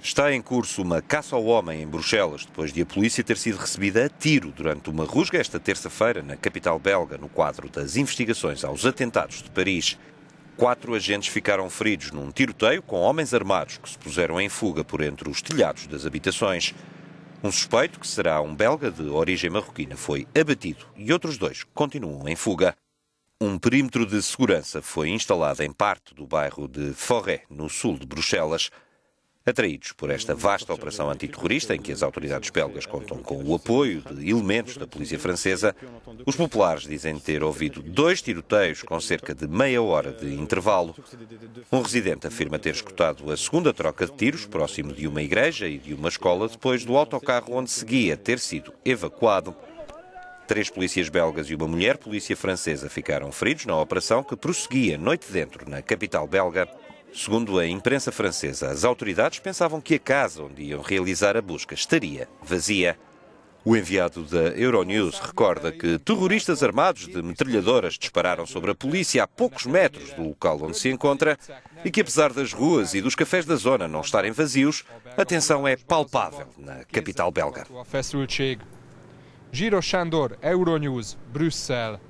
Está em curso uma caça ao homem em Bruxelas, depois de a polícia ter sido recebida a tiro durante uma rusga esta terça-feira na capital belga, no quadro das investigações aos atentados de Paris. Quatro agentes ficaram feridos num tiroteio com homens armados que se puseram em fuga por entre os telhados das habitações. Um suspeito, que será um belga de origem marroquina, foi abatido e outros dois continuam em fuga. Um perímetro de segurança foi instalado em parte do bairro de Forêt, no sul de Bruxelas. Atraídos por esta vasta operação antiterrorista, em que as autoridades belgas contam com o apoio de elementos da polícia francesa, os populares dizem ter ouvido dois tiroteios com cerca de meia hora de intervalo. Um residente afirma ter escutado a segunda troca de tiros próximo de uma igreja e de uma escola depois do autocarro onde seguia ter sido evacuado. Três polícias belgas e uma mulher polícia francesa ficaram feridos na operação que prosseguia noite dentro na capital belga. Segundo a imprensa francesa, as autoridades pensavam que a casa onde iam realizar a busca estaria vazia. O enviado da Euronews recorda que terroristas armados de metralhadoras dispararam sobre a polícia a poucos metros do local onde se encontra e que, apesar das ruas e dos cafés da zona não estarem vazios, a tensão é palpável na capital belga. Giro Chandor, Euronews, Bruxelas.